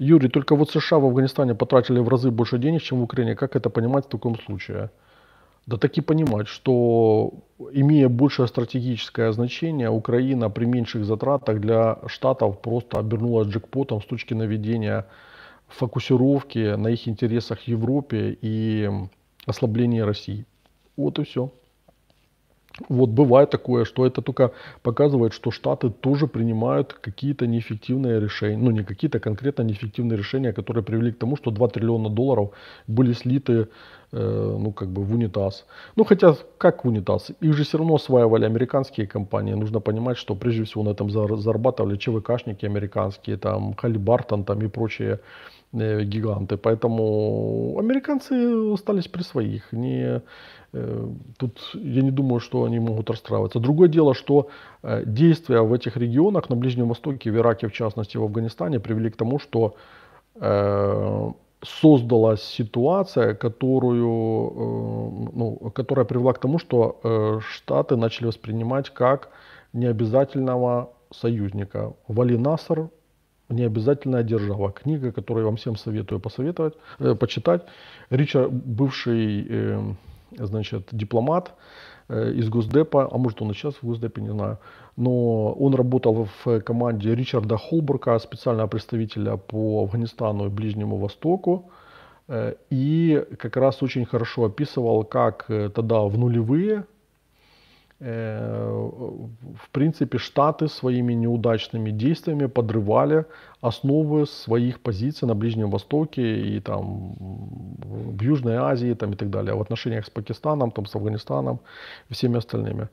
Юрий, только вот США в Афганистане потратили в разы больше денег, чем в Украине. Как это понимать в таком случае? А? Да таки понимать, что имея большее стратегическое значение, Украина при меньших затратах для штатов просто обернулась джекпотом с точки наведения фокусировки на их интересах в Европе и ослаблении России. Вот и все. Вот бывает такое, что это только показывает, что Штаты тоже принимают какие-то неэффективные решения, ну не какие-то конкретно неэффективные решения, которые привели к тому, что 2 триллиона долларов были слиты э, ну как бы в унитаз. Ну хотя как в унитаз, их же все равно осваивали американские компании. Нужно понимать, что прежде всего на этом зарабатывали ЧВКшники американские, там Халибартон там и прочие Э, гиганты. Поэтому американцы остались при своих. Не, э, тут я не думаю, что они могут расстраиваться. Другое дело, что э, действия в этих регионах, на Ближнем Востоке, в Ираке в частности, в Афганистане, привели к тому, что создалась ситуация, которую, ну, которая привела к тому, что Штаты начали воспринимать как необязательного союзника. Вали Насар не обязательная держава. Книга, которую я вам всем советую посоветовать, э, почитать. Ричард, бывший э, значит, дипломат э, из Госдепа, а может он и сейчас в Госдепе, не знаю, но он работал в команде Ричарда Холбурка, специального представителя по Афганистану и Ближнему Востоку, э, и как раз очень хорошо описывал, как э, тогда в нулевые э, в принципе, Штаты своими неудачными действиями подрывали основы своих позиций на Ближнем Востоке и там в Южной Азии там, и так далее, в отношениях с Пакистаном, там, с Афганистаном и всеми остальными.